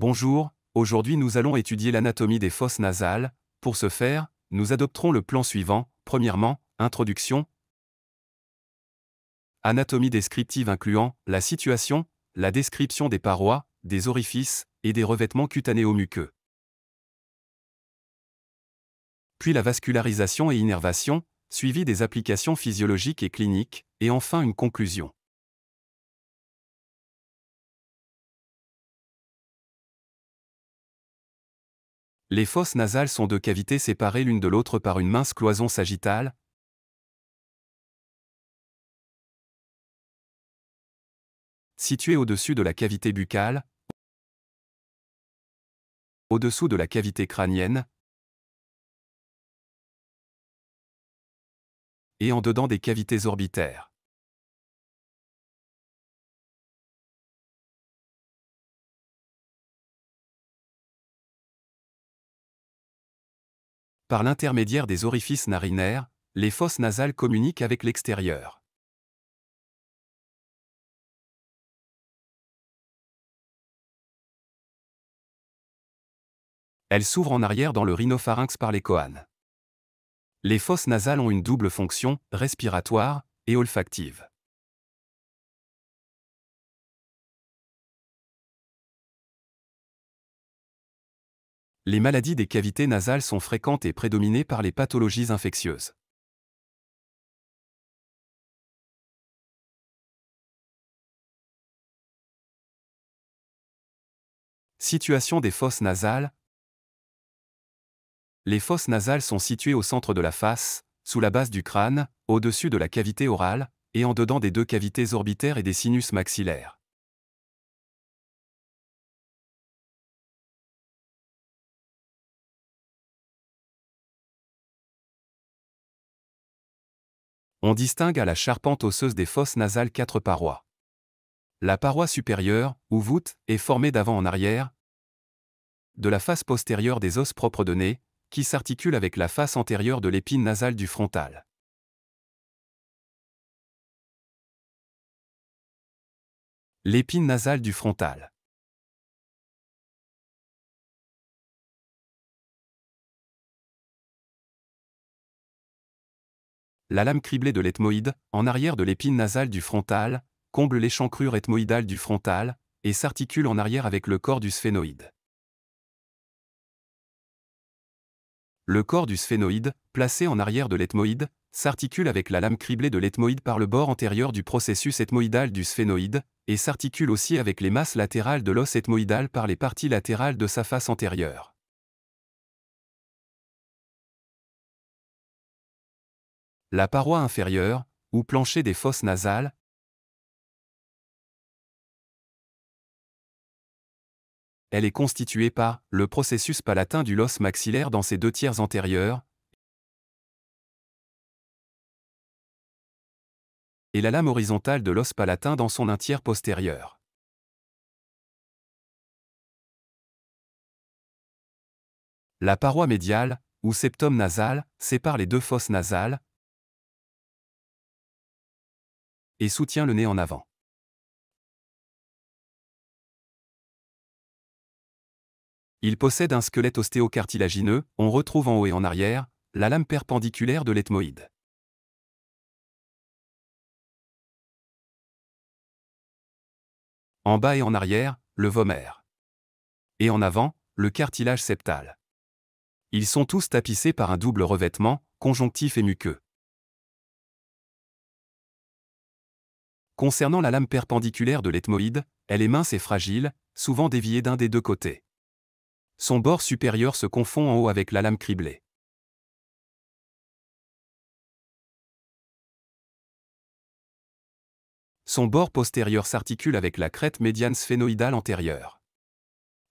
Bonjour, aujourd'hui nous allons étudier l'anatomie des fosses nasales. Pour ce faire, nous adopterons le plan suivant. Premièrement, introduction. Anatomie descriptive incluant la situation, la description des parois, des orifices et des revêtements cutanéo-muqueux. Puis la vascularisation et innervation, suivie des applications physiologiques et cliniques, et enfin une conclusion. Les fosses nasales sont deux cavités séparées l'une de l'autre par une mince cloison sagittale. situées au-dessus de la cavité buccale, au-dessous de la cavité crânienne, et en dedans des cavités orbitaires. par l'intermédiaire des orifices narinaires, les fosses nasales communiquent avec l'extérieur. Elles s'ouvrent en arrière dans le rhinopharynx par les coanes. Les fosses nasales ont une double fonction, respiratoire et olfactive. les maladies des cavités nasales sont fréquentes et prédominées par les pathologies infectieuses. Situation des fosses nasales Les fosses nasales sont situées au centre de la face, sous la base du crâne, au-dessus de la cavité orale, et en dedans des deux cavités orbitaires et des sinus maxillaires. On distingue à la charpente osseuse des fosses nasales quatre parois. La paroi supérieure, ou voûte, est formée d'avant en arrière, de la face postérieure des os propres de nez, qui s'articule avec la face antérieure de l'épine nasale du frontal. L'épine nasale du frontal. la lame criblée de l'ethmoïde, en arrière de l'épine nasale du frontal, comble l'échancrure ethmoïdale du frontal, et s'articule en arrière avec le corps du sphénoïde. Le corps du sphénoïde, placé en arrière de l'ethmoïde, s'articule avec la lame criblée de l'ethmoïde par le bord antérieur du processus ethmoïdal du sphénoïde, et s'articule aussi avec les masses latérales de l'os ethmoïdal par les parties latérales de sa face antérieure. la paroi inférieure, ou plancher des fosses nasales, elle est constituée par le processus palatin du los maxillaire dans ses deux tiers antérieurs et la lame horizontale de l'os palatin dans son un tiers postérieur. La paroi médiale, ou septum nasal, sépare les deux fosses nasales, et soutient le nez en avant. Il possède un squelette ostéocartilagineux, on retrouve en haut et en arrière la lame perpendiculaire de l'ethmoïde. En bas et en arrière, le vomère. Et en avant, le cartilage septal. Ils sont tous tapissés par un double revêtement, conjonctif et muqueux. Concernant la lame perpendiculaire de l'ethmoïde, elle est mince et fragile, souvent déviée d'un des deux côtés. Son bord supérieur se confond en haut avec la lame criblée. Son bord postérieur s'articule avec la crête médiane sphénoïdale antérieure.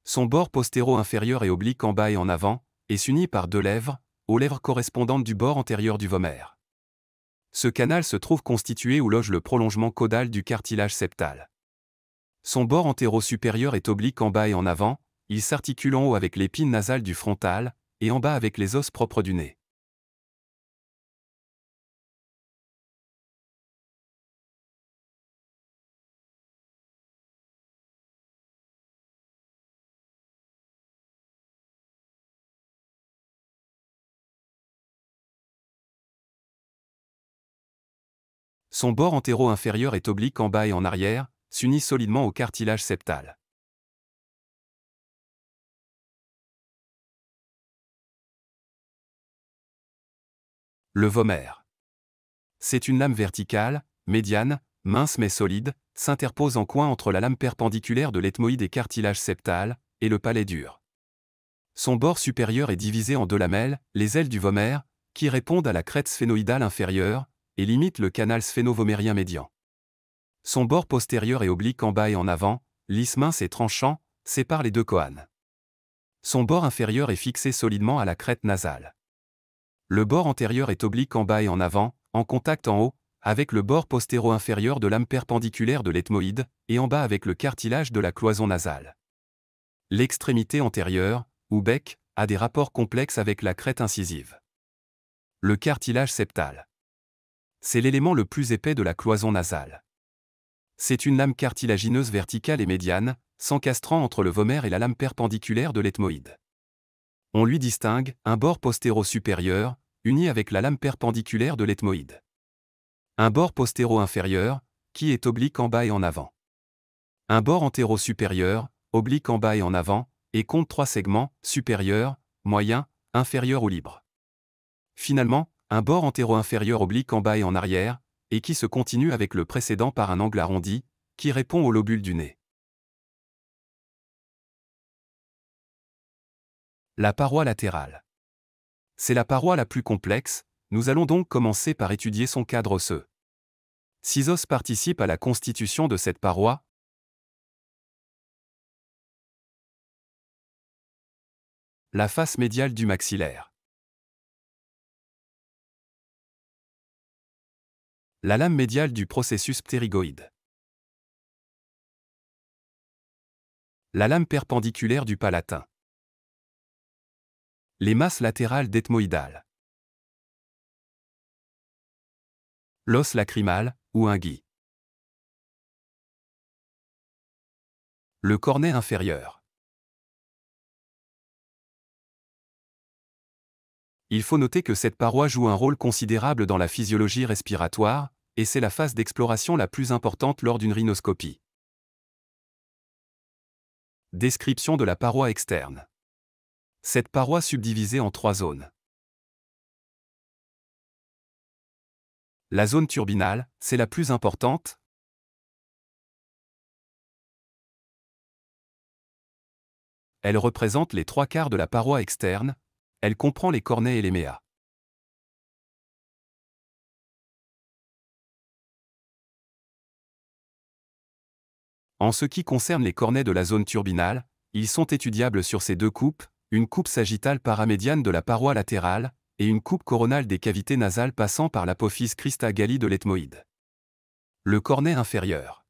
Son bord postéro-inférieur est oblique en bas et en avant, et s'unit par deux lèvres, aux lèvres correspondantes du bord antérieur du vomère. Ce canal se trouve constitué où loge le prolongement caudal du cartilage septal. Son bord antéro-supérieur est oblique en bas et en avant, il s'articule en haut avec l'épine nasale du frontal, et en bas avec les os propres du nez. Son bord entéro inférieur est oblique en bas et en arrière, s'unit solidement au cartilage septal. Le vomer C'est une lame verticale, médiane, mince mais solide, s'interpose en coin entre la lame perpendiculaire de l'ethmoïde et cartilage septal, et le palais dur. Son bord supérieur est divisé en deux lamelles, les ailes du vomer, qui répondent à la crête sphénoïdale inférieure, et limite le canal sphénovomérien médian. Son bord postérieur est oblique en bas et en avant, lisse mince et tranchant, sépare les deux coanes. Son bord inférieur est fixé solidement à la crête nasale. Le bord antérieur est oblique en bas et en avant, en contact en haut, avec le bord postéro-inférieur de l'âme perpendiculaire de l'ethmoïde, et en bas avec le cartilage de la cloison nasale. L'extrémité antérieure, ou bec, a des rapports complexes avec la crête incisive. Le cartilage septal c'est l'élément le plus épais de la cloison nasale. C'est une lame cartilagineuse verticale et médiane, s'encastrant entre le vomer et la lame perpendiculaire de l'ethmoïde. On lui distingue un bord postéro-supérieur, uni avec la lame perpendiculaire de l'ethmoïde. Un bord postéro-inférieur, qui est oblique en bas et en avant. Un bord entéro supérieur oblique en bas et en avant, et compte trois segments, supérieur, moyen, inférieur ou libre. Finalement, un bord entéro inférieur oblique en bas et en arrière, et qui se continue avec le précédent par un angle arrondi, qui répond au lobule du nez. La paroi latérale. C'est la paroi la plus complexe, nous allons donc commencer par étudier son cadre osseux. Six os participent à la constitution de cette paroi. La face médiale du maxillaire. La lame médiale du processus ptérygoïde. La lame perpendiculaire du palatin. Les masses latérales d'ethmoïdales. L'os lacrymal, ou un Le cornet inférieur. Il faut noter que cette paroi joue un rôle considérable dans la physiologie respiratoire, et c'est la phase d'exploration la plus importante lors d'une rhinoscopie. Description de la paroi externe. Cette paroi subdivisée en trois zones. La zone turbinale, c'est la plus importante. Elle représente les trois quarts de la paroi externe, elle comprend les cornets et les méas. En ce qui concerne les cornets de la zone turbinale, ils sont étudiables sur ces deux coupes, une coupe sagittale paramédiane de la paroi latérale, et une coupe coronale des cavités nasales passant par l'apophyse Galli de l'ethmoïde. Le cornet inférieur.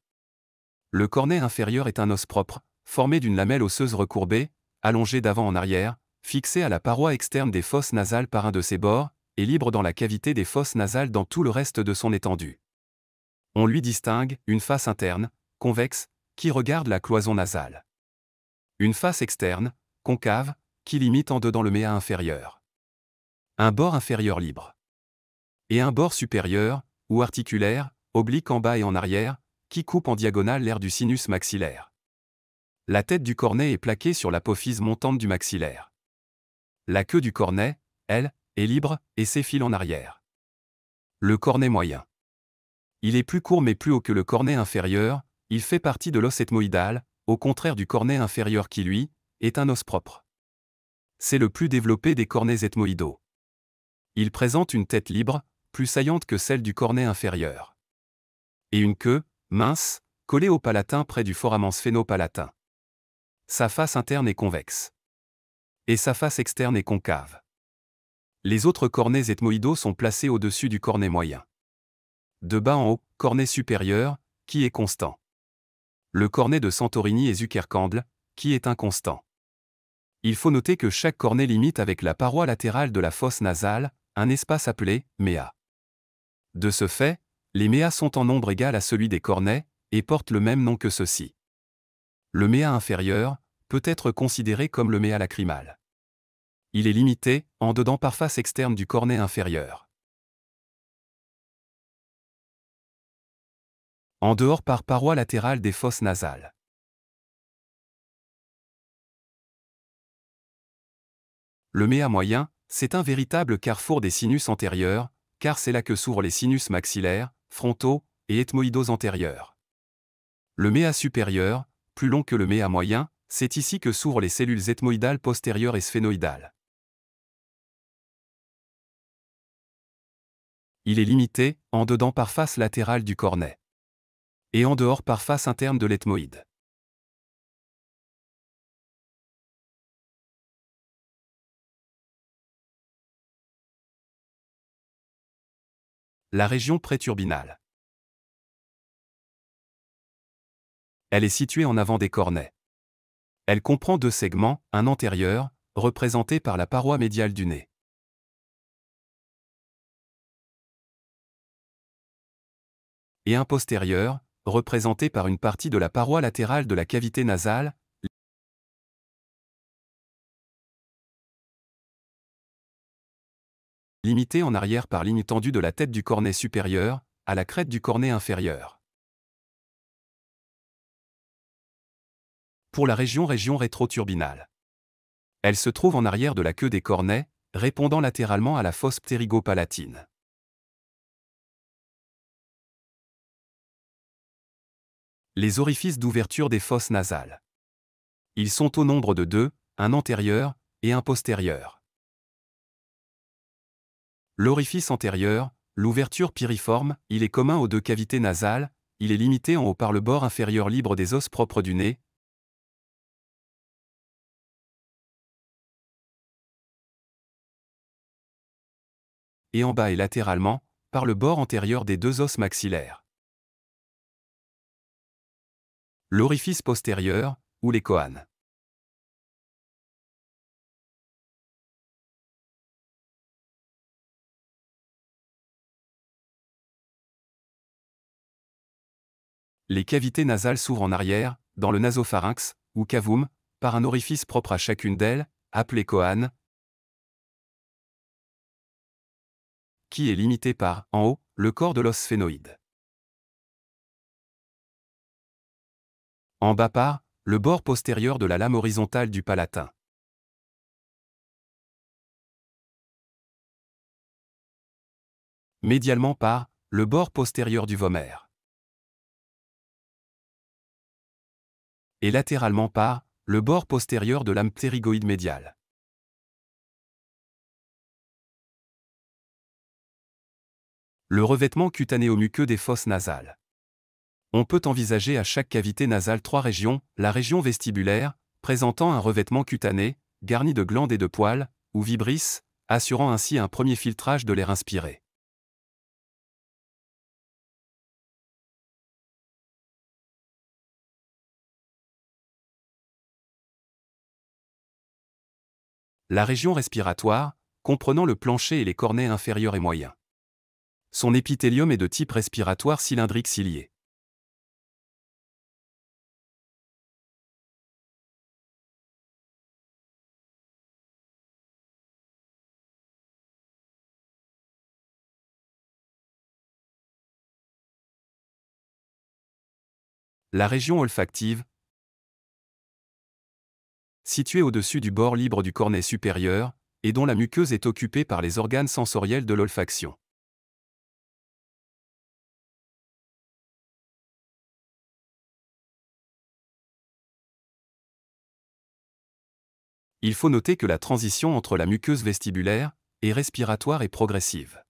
Le cornet inférieur est un os propre, formé d'une lamelle osseuse recourbée, allongée d'avant en arrière, fixé à la paroi externe des fosses nasales par un de ses bords, et libre dans la cavité des fosses nasales dans tout le reste de son étendue. On lui distingue une face interne, convexe, qui regarde la cloison nasale. Une face externe, concave, qui limite en dedans le méa inférieur. Un bord inférieur libre. Et un bord supérieur, ou articulaire, oblique en bas et en arrière, qui coupe en diagonale l'air du sinus maxillaire. La tête du cornet est plaquée sur l'apophyse montante du maxillaire. La queue du cornet, elle, est libre et s'effile en arrière. Le cornet moyen. Il est plus court mais plus haut que le cornet inférieur, il fait partie de l'os ethmoïdal, au contraire du cornet inférieur qui, lui, est un os propre. C'est le plus développé des cornets ethmoïdaux. Il présente une tête libre, plus saillante que celle du cornet inférieur. Et une queue, mince, collée au palatin près du foramen sphéno-palatin. Sa face interne est convexe et sa face externe est concave. Les autres cornets ethmoïdaux sont placés au-dessus du cornet moyen. De bas en haut, cornet supérieur, qui est constant. Le cornet de Santorini et Zuckerkandl, qui est inconstant. Il faut noter que chaque cornet limite avec la paroi latérale de la fosse nasale un espace appelé méa. De ce fait, les méas sont en nombre égal à celui des cornets et portent le même nom que ceux-ci. Le méa inférieur peut être considéré comme le méa lacrymal. Il est limité, en dedans par face externe du cornet inférieur. En dehors par paroi latérale des fosses nasales. Le méa moyen, c'est un véritable carrefour des sinus antérieurs, car c'est là que s'ouvrent les sinus maxillaires, frontaux et ethmoïdos antérieurs. Le méa supérieur, plus long que le méa moyen, c'est ici que s'ouvrent les cellules ethmoïdales postérieures et sphénoïdales. il est limité, en dedans par face latérale du cornet. Et en dehors par face interne de l'ethmoïde. La région préturbinale. Elle est située en avant des cornets. Elle comprend deux segments, un antérieur, représenté par la paroi médiale du nez, et un postérieur, représenté par une partie de la paroi latérale de la cavité nasale, limitée en arrière par ligne tendue de la tête du cornet supérieur à la crête du cornet inférieur. Pour la région région rétroturbinale. Elle se trouve en arrière de la queue des cornets, répondant latéralement à la fosse ptérigopalatine. les orifices d'ouverture des fosses nasales. Ils sont au nombre de deux, un antérieur et un postérieur. L'orifice antérieur, l'ouverture piriforme, il est commun aux deux cavités nasales, il est limité en haut par le bord inférieur libre des os propres du nez. et en bas et latéralement, par le bord antérieur des deux os maxillaires l'orifice postérieur, ou les coanes. Les cavités nasales s'ouvrent en arrière, dans le nasopharynx, ou cavum, par un orifice propre à chacune d'elles, appelé coane, qui est limité par, en haut, le corps de l'os sphénoïde. En bas par le bord postérieur de la lame horizontale du palatin. Médialement par, le bord postérieur du vomère. Et latéralement par, le bord postérieur de l'âme médial. médiale. Le revêtement cutanéomuqueux muqueux des fosses nasales on peut envisager à chaque cavité nasale trois régions, la région vestibulaire, présentant un revêtement cutané, garni de glandes et de poils, ou vibrisses, assurant ainsi un premier filtrage de l'air inspiré. La région respiratoire, comprenant le plancher et les cornets inférieurs et moyens. Son épithélium est de type respiratoire cylindrique cilié. La région olfactive, située au-dessus du bord libre du cornet supérieur, et dont la muqueuse est occupée par les organes sensoriels de l'olfaction. Il faut noter que la transition entre la muqueuse vestibulaire et respiratoire est progressive.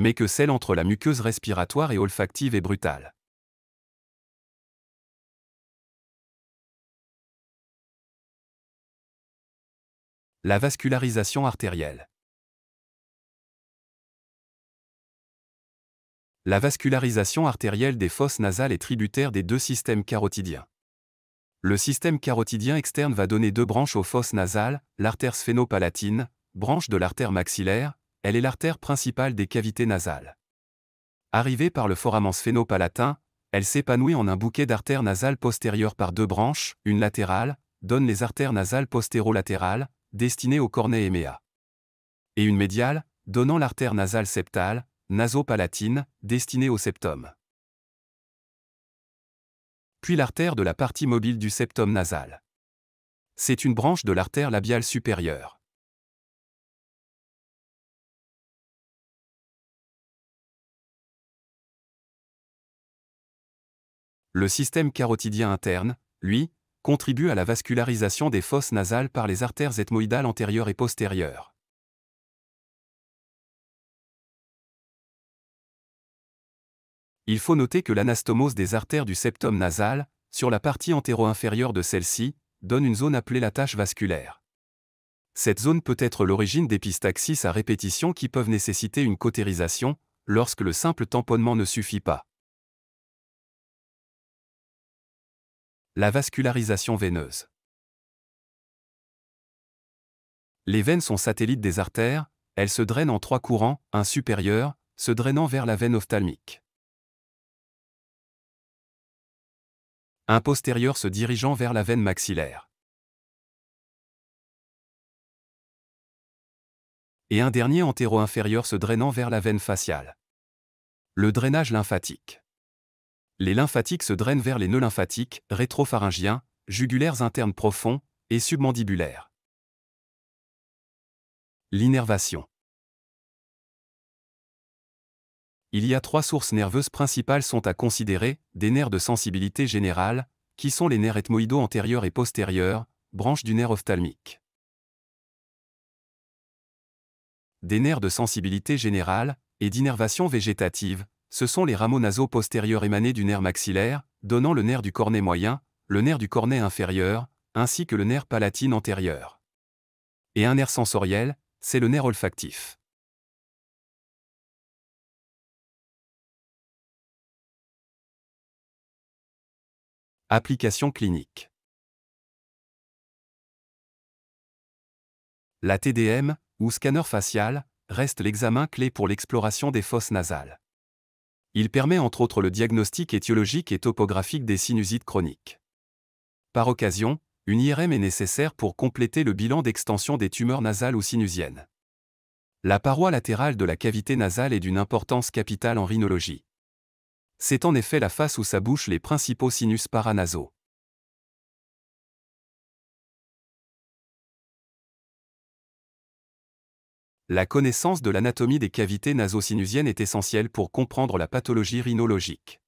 mais que celle entre la muqueuse respiratoire et olfactive est brutale. La vascularisation artérielle. La vascularisation artérielle des fosses nasales est tributaire des deux systèmes carotidiens. Le système carotidien externe va donner deux branches aux fosses nasales, l'artère sphénopalatine, branche de l'artère maxillaire, elle est l'artère principale des cavités nasales. Arrivée par le foramen sphénopalatin, elle s'épanouit en un bouquet d'artères nasales postérieures par deux branches, une latérale, donne les artères nasales postérolatérales, destinées au cornet éméa. Et une médiale, donnant l'artère nasale septale, nasopalatine, destinée au septum. Puis l'artère de la partie mobile du septum nasal. C'est une branche de l'artère labiale supérieure. Le système carotidien interne, lui, contribue à la vascularisation des fosses nasales par les artères ethmoïdales antérieures et postérieures. Il faut noter que l'anastomose des artères du septum nasal, sur la partie antéro-inférieure de celle-ci, donne une zone appelée la tache vasculaire. Cette zone peut être l'origine d'épistaxis à répétition qui peuvent nécessiter une cautérisation, lorsque le simple tamponnement ne suffit pas. La vascularisation veineuse. Les veines sont satellites des artères, elles se drainent en trois courants, un supérieur, se drainant vers la veine ophtalmique. Un postérieur se dirigeant vers la veine maxillaire. Et un dernier antéro-inférieur se drainant vers la veine faciale. Le drainage lymphatique les lymphatiques se drainent vers les nœuds lymphatiques, rétropharyngiens, jugulaires internes profonds et submandibulaires. L'innervation. Il y a trois sources nerveuses principales sont à considérer, des nerfs de sensibilité générale, qui sont les nerfs ethmoïdaux antérieurs et postérieurs, branches du nerf ophtalmique. Des nerfs de sensibilité générale et d'innervation végétative, ce sont les rameaux nasaux postérieurs émanés du nerf maxillaire, donnant le nerf du cornet moyen, le nerf du cornet inférieur, ainsi que le nerf palatine antérieur. Et un nerf sensoriel, c'est le nerf olfactif. Application clinique La TDM, ou scanner facial, reste l'examen clé pour l'exploration des fosses nasales. Il permet entre autres le diagnostic étiologique et topographique des sinusites chroniques. Par occasion, une IRM est nécessaire pour compléter le bilan d'extension des tumeurs nasales ou sinusiennes. La paroi latérale de la cavité nasale est d'une importance capitale en rhinologie. C'est en effet la face où s'abouchent les principaux sinus paranasaux. La connaissance de l'anatomie des cavités nasosinusiennes est essentielle pour comprendre la pathologie rhinologique.